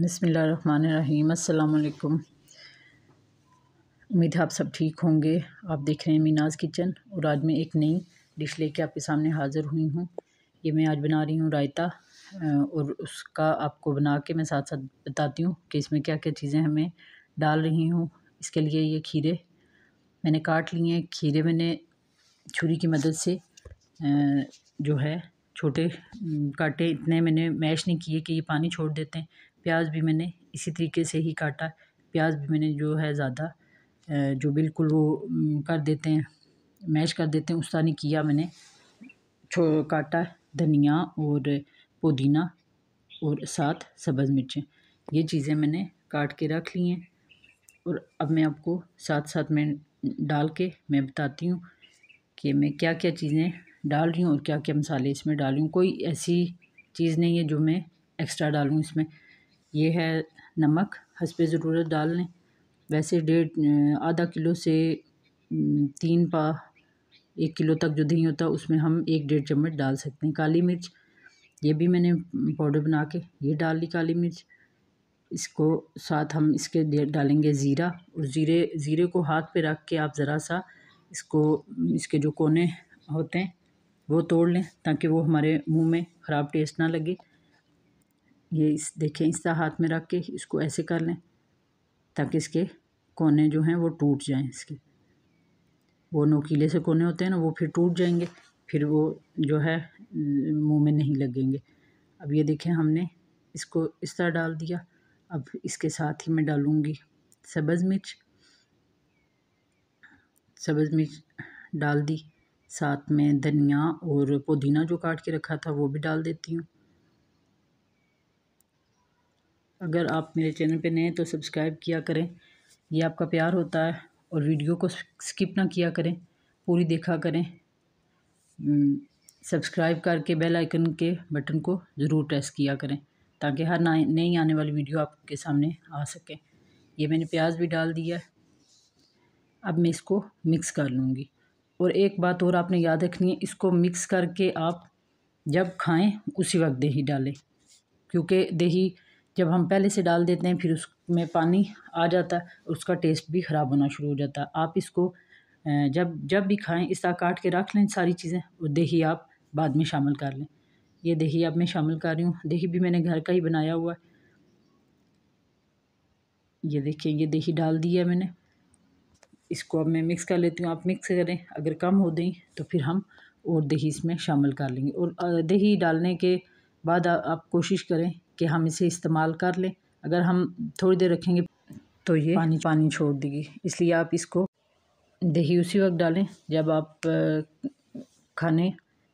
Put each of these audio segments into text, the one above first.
बसमीम अल्लाम उम्मीद है आप सब ठीक होंगे आप देख रहे हैं मीनाज किचन और आज मैं एक नई डिश लेके आपके सामने हाज़िर हुई हूँ ये मैं आज बना रही हूँ रायता और उसका आपको बना के मैं साथ साथ बताती हूँ कि इसमें क्या क्या चीज़ें हमें डाल रही हूँ इसके लिए ये खीरे मैंने काट लिए हैं खीरे मैंने छुरी की मदद से जो है छोटे काटे इतने मैंने मैश नहीं किए कि ये पानी छोड़ देते हैं प्याज भी मैंने इसी तरीके से ही काटा प्याज भी मैंने जो है ज़्यादा जो बिल्कुल वो कर देते हैं मैश कर देते हैं उस तरह किया मैंने छो काटा धनिया और पुदीना और साथ सब्ज़ मिर्चें ये चीज़ें मैंने काट के रख ली हैं और अब मैं आपको साथ साथ में डाल के मैं बताती हूँ कि मैं क्या क्या चीज़ें डाल रही हूँ और क्या क्या मसाले इसमें डाल रही हूँ कोई ऐसी चीज़ नहीं है जो मैं एक्स्ट्रा डालूँ इसमें ये है नमक हसब ज़रूरत डाल लें वैसे डेढ़ आधा किलो से तीन पा एक किलो तक जो दही होता है उसमें हम एक डेढ़ चम्मच डाल सकते हैं काली मिर्च ये भी मैंने पाउडर बना के ये डाल ली काली मिर्च इसको साथ हम इसके डालेंगे ज़ीरा और ज़ीरे ज़ीरे को हाथ पे रख के आप ज़रा सा इसको इसके जो कोने होते हैं वो तोड़ लें ताकि वो हमारे मुंह में ख़राब टेस्ट ना लगे ये इस देखें इस तरह हाथ में रख के इसको ऐसे कर लें ताकि इसके कोने जो हैं वो टूट जाएं इसके वो नोकीले से कोने होते हैं ना वो फिर टूट जाएंगे फिर वो जो है मुंह में नहीं लगेंगे अब ये देखें हमने इसको इस तरह डाल दिया अब इसके साथ ही मैं डालूँगी सब्ज़ मिर्च सब्ज़ मिर्च डाल दी साथ में धनिया और पुदीना जो काट के रखा था वो भी डाल देती हूँ अगर आप मेरे चैनल पे नए हैं तो सब्सक्राइब किया करें ये आपका प्यार होता है और वीडियो को स्किप ना किया करें पूरी देखा करें सब्सक्राइब करके बेल आइकन के बटन को ज़रूर प्रेस किया करें ताकि हर नई आने वाली वीडियो आपके सामने आ सके ये मैंने प्याज भी डाल दिया है अब मैं इसको मिक्स कर लूँगी और एक बात और आपने याद रखनी है इसको मिक्स करके आप जब खाएं उसी वक्त दही डालें क्योंकि दही जब हम पहले से डाल देते हैं फिर उसमें पानी आ जाता है उसका टेस्ट भी ख़राब होना शुरू हो जाता है आप इसको जब जब भी खाएं इस तरह काट के रख लें सारी चीज़ें और दही आप बाद में शामिल कर लें ये दही आप मैं शामिल कर रही हूँ दही भी मैंने घर का ही बनाया हुआ है ये देखिए ये दही डाल दी है मैंने इसको अब मैं मिक्स कर लेती हूँ आप मिक्स करें अगर कम हो दें तो फिर हम और दही इसमें शामिल कर लेंगे और दही डालने के बाद आप कोशिश करें कि हम इसे इस्तेमाल कर लें अगर हम थोड़ी देर रखेंगे तो ये पानी पानी छोड़ देगी इसलिए आप इसको दही उसी वक्त डालें जब आप खाने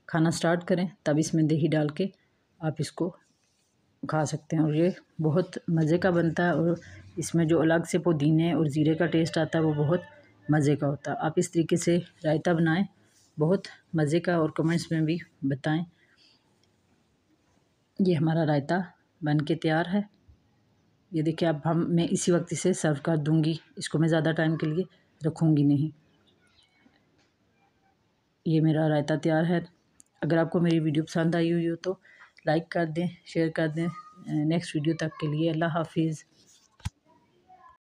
खाना स्टार्ट करें तब इसमें दही डाल के आप इसको खा सकते हैं और ये बहुत मज़े का बनता है और इसमें जो अलग से पुदीने और ज़ीरे का टेस्ट आता है वो बहुत मज़े का होता है आप इस तरीके से रायता बनाएं बहुत मज़े का और कमेंट्स में भी बताएं ये हमारा रायता बन के तैयार है ये देखिए अब हम मैं इसी वक्त इसे सर्व कर दूंगी इसको मैं ज़्यादा टाइम के लिए रखूँगी नहीं ये मेरा रायता तैयार है अगर आपको मेरी वीडियो पसंद आई हुई हो तो लाइक कर दें शेयर कर दें नेक्स्ट वीडियो तक के लिए अल्लाह हाफिज़